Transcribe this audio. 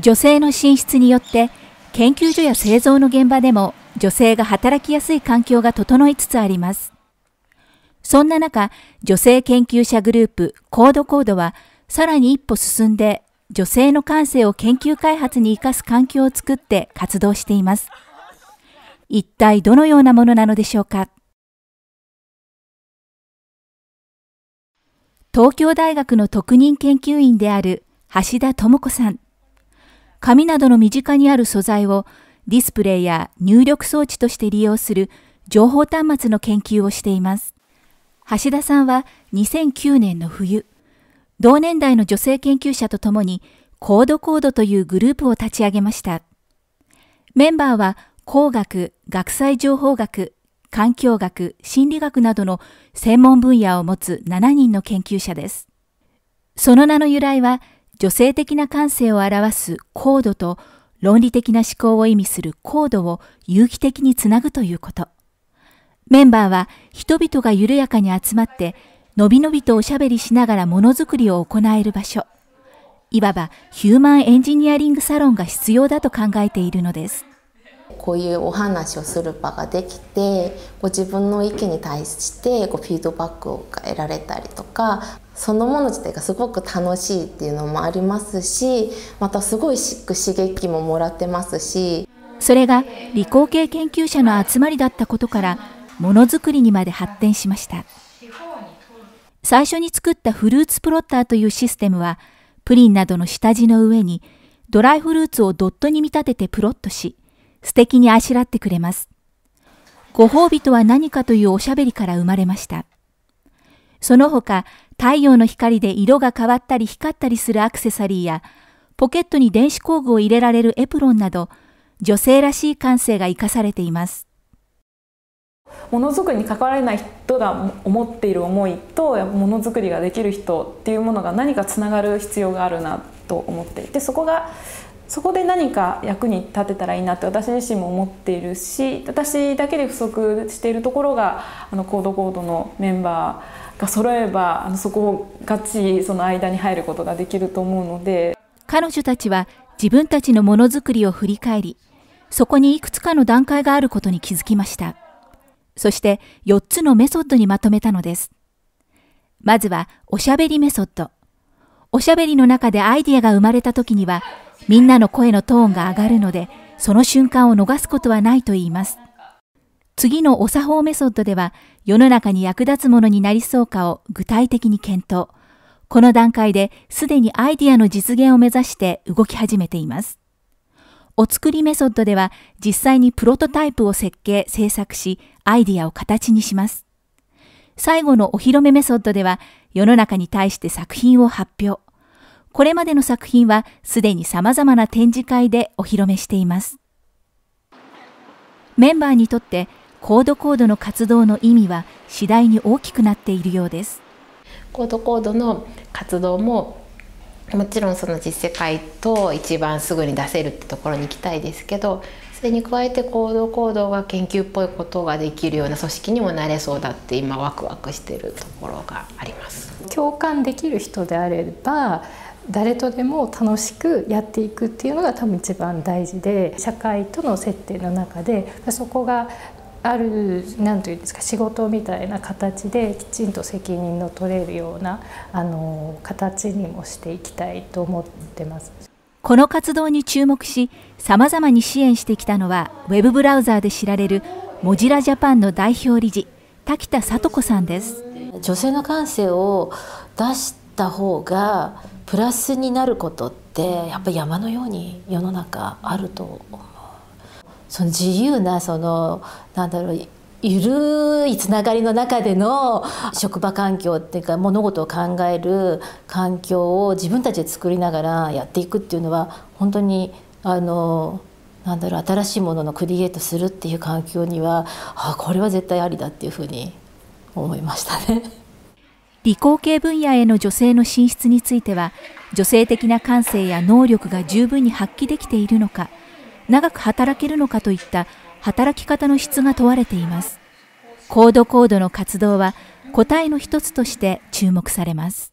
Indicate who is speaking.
Speaker 1: 女性の進出によって研究所や製造の現場でも女性が働きやすい環境が整いつつあります。そんな中、女性研究者グループコードコードはさらに一歩進んで女性の感性を研究開発に生かす環境を作って活動しています。一体どのようなものなのでしょうか東京大学の特任研究員である橋田智子さん。紙などの身近にある素材をディスプレイや入力装置として利用する情報端末の研究をしています。橋田さんは2009年の冬、同年代の女性研究者とともにコードコードというグループを立ち上げました。メンバーは工学、学際情報学、環境学、心理学などの専門分野を持つ7人の研究者です。その名の由来は女性的な感性を表すコードと論理的な思考を意味するコードを有機的につなぐということ。メンバーは人々が緩やかに集まって、のびのびとおしゃべりしながらものづくりを行える場所。いわばヒューマンエンジニアリングサロンが必要だと考えているのです。こういうお話をする場ができてご自分の意見に対してこうフィードバックを得られたりとかそのもの自体がすごく楽しいっていうのもありますしまたすごい刺激ももらってますしそれが理工系研究者の集まりだったことからものづくりにまで発展しました最初に作ったフルーツプロッターというシステムはプリンなどの下地の上にドライフルーツをドットに見立ててプロットし素敵にあしらってくれます。ご褒美とは何かというおしゃべりから生まれました。その他、太陽の光で色が変わったり光ったりするアクセサリーや、ポケットに電子工具を入れられるエプロンなど、女性らしい感性が活かされています。ものづくりに関われない人が思っている思いとものづくりができる人っていうものが何かつながる必要があるなと思っていてそこがそこで何か役に立てたらいいなって私自身も思っているし私だけで不足しているところがあのコードコードのメンバーが揃えばあのそこをガチその間に入ることができると思うので彼女たちは自分たちのものづくりを振り返りそこにいくつかの段階があることに気づきましたそして4つのメソッドにまとめたのですまずはおしゃべりメソッドおしゃべりの中でアイディアが生まれた時にはみんなの声のトーンが上がるので、その瞬間を逃すことはないと言います。次のお作法メソッドでは、世の中に役立つものになりそうかを具体的に検討。この段階ですでにアイディアの実現を目指して動き始めています。お作りメソッドでは実際にプロトタイプを設計、制作し、アイディアを形にします。最後のお披露目メソッドでは世の中に対して作品を発表。これまでの作品はすでに様々な展示会でお披露目しています。メンバーにとってコードコードの活動の意味は次第に大きくなっているようです。コードコードの活動ももちろんその実世界と一番すぐに出せるってところに行きたいですけどそれに加えてコードコードが研究っぽいことができるような組織にもなれそうだって今ワクワクしてるところがあります。共感できる人であれば誰とでも楽しくやっていくっていうのが多分一番大事で社会との接点の中でそこがある何というんですか仕事みたいな形できちんと責任の取れるようなあの形にもしていきたいと思ってます。この活動に注目しさまざまに支援してきたのはウェブブラウザーで知られるモジラジャパンの代表理事滝田聡子さんです女性の感性を出した方がプラスになることってやっぱ山のように世の中あると思う。その自由なそのなんだろう緩いつながりの中での職場環境っていうか物事を考える環境を自分たちで作りながらやっていくっていうのは本当にあのなんだろう新しいもののクリエイトするっていう環境にはあこれは絶対ありだっていうふうに思いましたね。理工系分野への女性の進出については女性的な感性や能力が十分に発揮できているのか長く働けるのかといった働き方の質が問われていますコードコードの活動は答えの一つとして注目されます